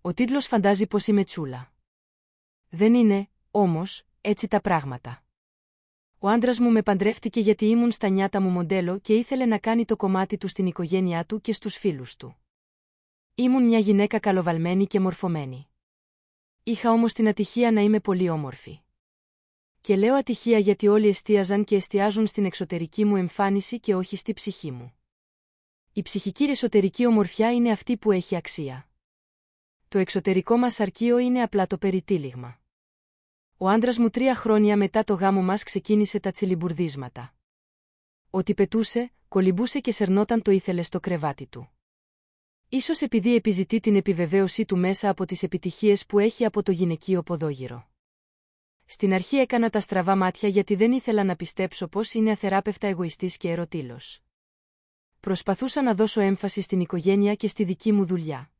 Ο τίτλος φαντάζει πως είμαι τσούλα. Δεν είναι, όμως, έτσι τα πράγματα. Ο άντρας μου με παντρεύτηκε γιατί ήμουν στα νιάτα μου μοντέλο και ήθελε να κάνει το κομμάτι του στην οικογένειά του και στους φίλους του. Ήμουν μια γυναίκα καλοβαλμένη και μορφωμένη. Είχα όμως την ατυχία να είμαι πολύ όμορφη. Και λέω ατυχία γιατί όλοι εστίαζαν και εστιάζουν στην εξωτερική μου εμφάνιση και όχι στη ψυχή μου. Η ψυχική εσωτερική ομορφιά είναι αυτή που έχει αξία το εξωτερικό μας αρκείο είναι απλά το περιτύλιγμα. Ο άντρας μου τρία χρόνια μετά το γάμο μας ξεκίνησε τα τσιλιμπουρδίσματα. Ότι πετούσε, κολυμπούσε και σερνόταν το ήθελε στο κρεβάτι του. Ίσως επειδή επιζητεί την επιβεβαίωσή του μέσα από τις επιτυχίες που έχει από το γυναικείο ποδόγυρο. Στην αρχή έκανα τα στραβά μάτια γιατί δεν ήθελα να πιστέψω πως είναι αθεράπευτα εγωιστής και ερωτήλος. Προσπαθούσα να δώσω έμφαση στην οικογένεια και στη δική μου δουλειά.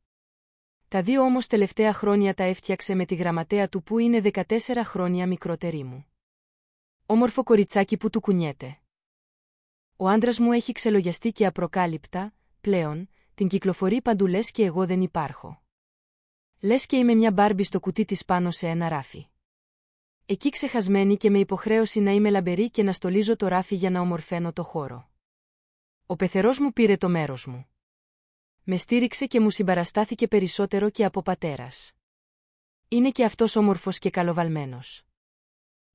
Τα δύο όμως τελευταία χρόνια τα έφτιαξε με τη γραμματέα του που είναι 14 χρόνια μικρότερη μου. Όμορφο κοριτσάκι που του κουνιέται. Ο άντρας μου έχει ξελογιαστεί και απροκάλυπτα, πλέον, την κυκλοφορεί παντού λες και εγώ δεν υπάρχω. Λες και είμαι μια μπάρμπι στο κουτί της πάνω σε ένα ράφι. Εκεί ξεχασμένη και με υποχρέωση να είμαι λαμπερή και να στολίζω το ράφι για να ομορφαίνω το χώρο. Ο πεθερός μου πήρε το μέρος μου με στήριξε και μου συμπαραστάθηκε περισσότερο και από πατέρας. Είναι και αυτός όμορφος και καλοβαλμένος.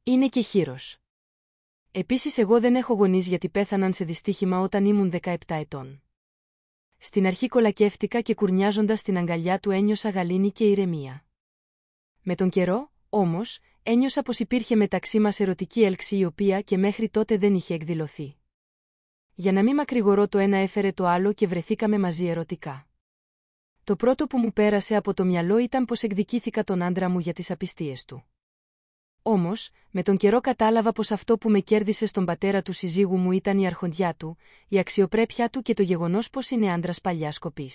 Είναι και χείρος. Επίσης εγώ δεν έχω γονείς γιατί πέθαναν σε δυστύχημα όταν ήμουν 17 ετών. Στην αρχή κολακεύτηκα και κουρνιάζοντας την αγκαλιά του ένιωσα γαλήνη και ηρεμία. Με τον καιρό, όμως, ένιωσα πως υπήρχε μεταξύ μας ερωτική έλξη η οποία και μέχρι τότε δεν είχε εκδηλωθεί. Για να μην μακρηγορώ το ένα έφερε το άλλο και βρεθήκαμε μαζί ερωτικά. Το πρώτο που μου πέρασε από το μυαλό ήταν πως εκδικήθηκα τον άντρα μου για τις απιστίες του. Όμως, με τον καιρό κατάλαβα πως αυτό που με κέρδισε στον πατέρα του συζύγου μου ήταν η αρχοντιά του, η αξιοπρέπεια του και το γεγονός πως είναι άντρας παλιάς κοπή.